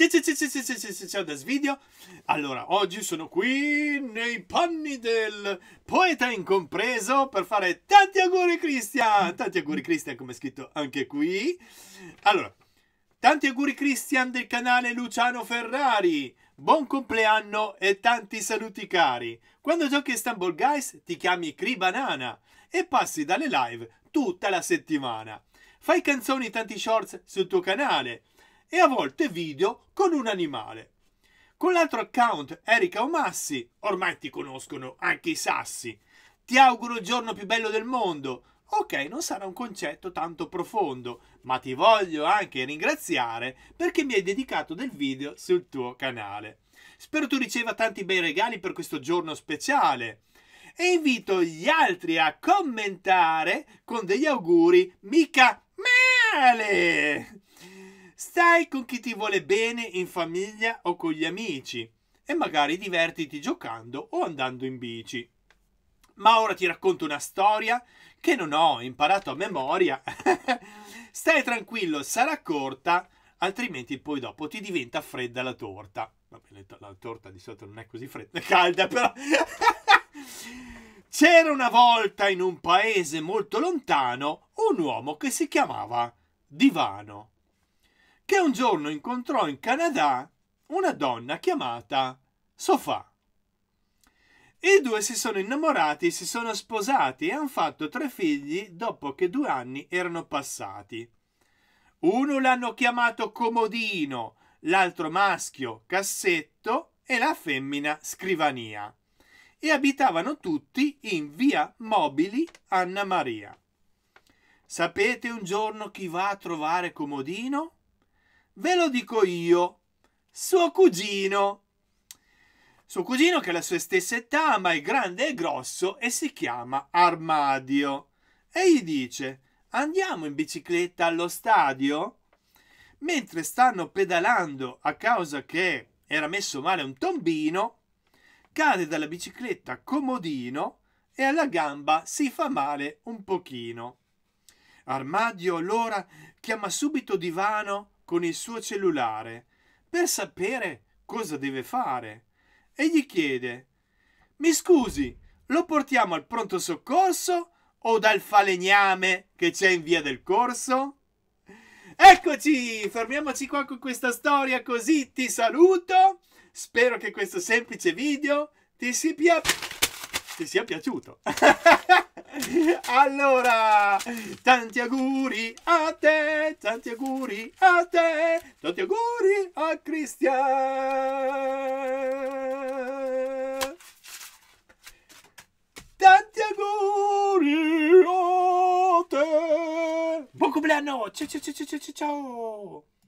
Ciao, ciao, ciao, ciao, ciao, ciao, da Svidio. Allora, oggi sono qui nei panni del poeta incompreso per fare tanti auguri Cristian. Tanti auguri Cristian, come è scritto anche qui. Allora, tanti auguri Cristian del canale Luciano Ferrari. Buon compleanno e tanti saluti cari. Quando giochi Istanbul Guys ti chiami Cri Banana e passi dalle live tutta la settimana. Fai canzoni e tanti shorts sul tuo canale e a volte video con un animale. Con l'altro account Erika Omassi, ormai ti conoscono anche i sassi. Ti auguro il giorno più bello del mondo. Ok, non sarà un concetto tanto profondo, ma ti voglio anche ringraziare perché mi hai dedicato del video sul tuo canale. Spero tu riceva tanti bei regali per questo giorno speciale e invito gli altri a commentare con degli auguri mica male. Stai con chi ti vuole bene in famiglia o con gli amici e magari divertiti giocando o andando in bici. Ma ora ti racconto una storia che non ho imparato a memoria. Stai tranquillo, sarà corta, altrimenti poi dopo ti diventa fredda la torta. Vabbè, la torta di solito non è così fredda, è calda però. C'era una volta in un paese molto lontano un uomo che si chiamava Divano che un giorno incontrò in Canada una donna chiamata Sofà. I due si sono innamorati, si sono sposati e hanno fatto tre figli dopo che due anni erano passati. Uno l'hanno chiamato Comodino, l'altro maschio Cassetto e la femmina Scrivania. E abitavano tutti in via Mobili Anna Maria. Sapete un giorno chi va a trovare Comodino? Ve lo dico io, suo cugino. Suo cugino che ha la sua stessa età, ma è grande e grosso e si chiama Armadio. E gli dice, andiamo in bicicletta allo stadio? Mentre stanno pedalando a causa che era messo male un tombino, cade dalla bicicletta comodino e alla gamba si fa male un pochino. Armadio allora chiama subito divano con il suo cellulare per sapere cosa deve fare e gli chiede Mi scusi, lo portiamo al pronto soccorso o dal falegname che c'è in via del corso? Eccoci, fermiamoci qua con questa storia così ti saluto. Spero che questo semplice video ti sia, pi- ti sia piaciuto. Allora, tanti auguri a te, tanti auguri a te, tanti auguri a Cristian. Tanti auguri a te. Buon compleanno, ciao ciao ciao ciao ciao.